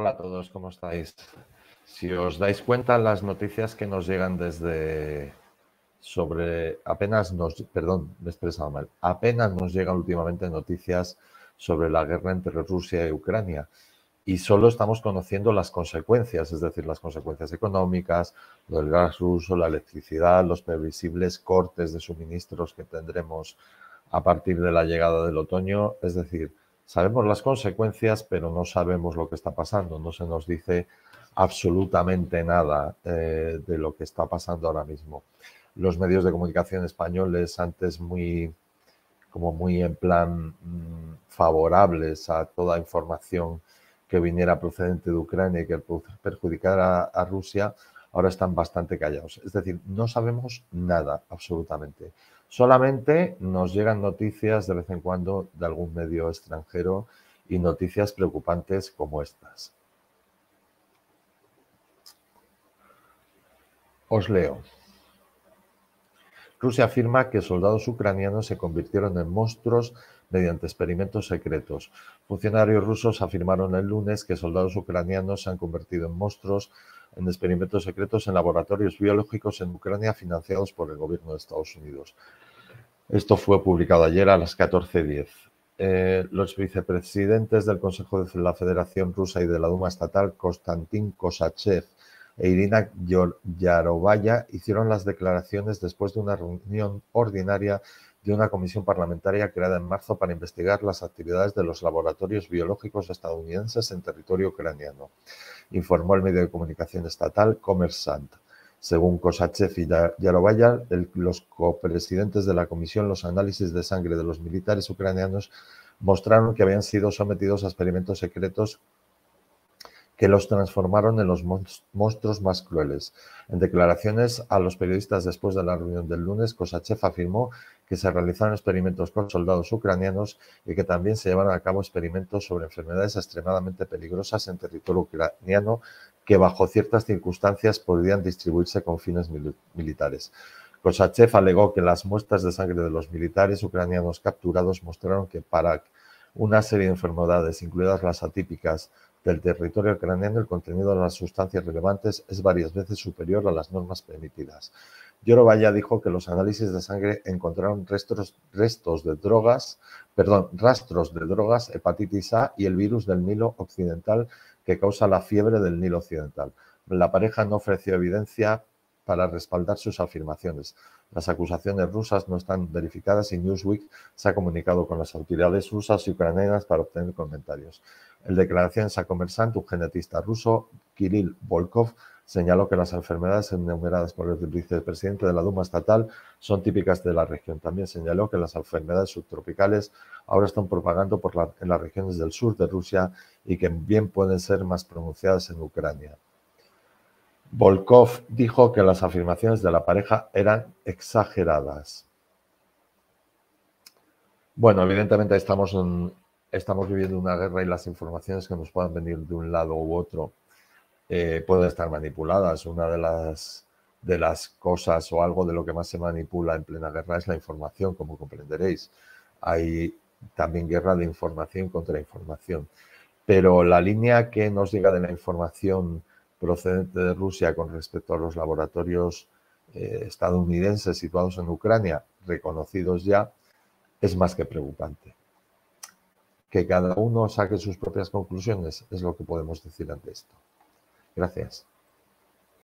Hola a todos, ¿cómo estáis? Si os dais cuenta, las noticias que nos llegan desde sobre apenas nos, perdón, me he expresado mal, apenas nos llegan últimamente noticias sobre la guerra entre Rusia y Ucrania y solo estamos conociendo las consecuencias, es decir, las consecuencias económicas, lo del gas ruso, la electricidad, los previsibles cortes de suministros que tendremos a partir de la llegada del otoño, es decir, Sabemos las consecuencias, pero no sabemos lo que está pasando. No se nos dice absolutamente nada eh, de lo que está pasando ahora mismo. Los medios de comunicación españoles antes muy como muy en plan mm, favorables a toda información que viniera procedente de Ucrania y que perjudicara a Rusia, ahora están bastante callados. Es decir, no sabemos nada absolutamente. Solamente nos llegan noticias de vez en cuando de algún medio extranjero y noticias preocupantes como estas. Os leo. Rusia afirma que soldados ucranianos se convirtieron en monstruos mediante experimentos secretos. Funcionarios rusos afirmaron el lunes que soldados ucranianos se han convertido en monstruos en experimentos secretos en laboratorios biológicos en Ucrania financiados por el gobierno de Estados Unidos. Esto fue publicado ayer a las 14.10. Eh, los vicepresidentes del Consejo de la Federación Rusa y de la Duma Estatal, Konstantin Kosachev e Irina Yarovaya hicieron las declaraciones después de una reunión ordinaria de una comisión parlamentaria creada en marzo para investigar las actividades de los laboratorios biológicos estadounidenses en territorio ucraniano, informó el medio de comunicación estatal ComerSant. Según Kosachev y Yarovaya, los copresidentes de la comisión, los análisis de sangre de los militares ucranianos mostraron que habían sido sometidos a experimentos secretos que los transformaron en los monstruos más crueles. En declaraciones a los periodistas después de la reunión del lunes, Kosachev afirmó que se realizaron experimentos con soldados ucranianos y que también se llevaron a cabo experimentos sobre enfermedades extremadamente peligrosas en territorio ucraniano que bajo ciertas circunstancias podrían distribuirse con fines militares. Kosachev alegó que las muestras de sangre de los militares ucranianos capturados mostraron que para una serie de enfermedades, incluidas las atípicas, del territorio ucraniano, el contenido de las sustancias relevantes es varias veces superior a las normas permitidas. Yorova dijo que los análisis de sangre encontraron restos, restos de drogas, perdón, rastros de drogas, hepatitis A y el virus del Nilo Occidental que causa la fiebre del Nilo Occidental. La pareja no ofreció evidencia para respaldar sus afirmaciones. Las acusaciones rusas no están verificadas y Newsweek se ha comunicado con las autoridades rusas y ucranianas para obtener comentarios. El declaración Sacomersant, un genetista ruso, Kirill Volkov, señaló que las enfermedades enumeradas por el vicepresidente de la Duma estatal son típicas de la región. También señaló que las enfermedades subtropicales ahora están propagando por en las regiones del sur de Rusia y que bien pueden ser más pronunciadas en Ucrania. Volkov dijo que las afirmaciones de la pareja eran exageradas. Bueno, evidentemente estamos en, estamos viviendo una guerra y las informaciones que nos puedan venir de un lado u otro eh, pueden estar manipuladas. Una de las, de las cosas o algo de lo que más se manipula en plena guerra es la información, como comprenderéis. Hay también guerra de información contra información. Pero la línea que nos llega de la información procedente de Rusia con respecto a los laboratorios eh, estadounidenses situados en Ucrania, reconocidos ya, es más que preocupante que cada uno saque sus propias conclusiones, es lo que podemos decir ante esto. Gracias.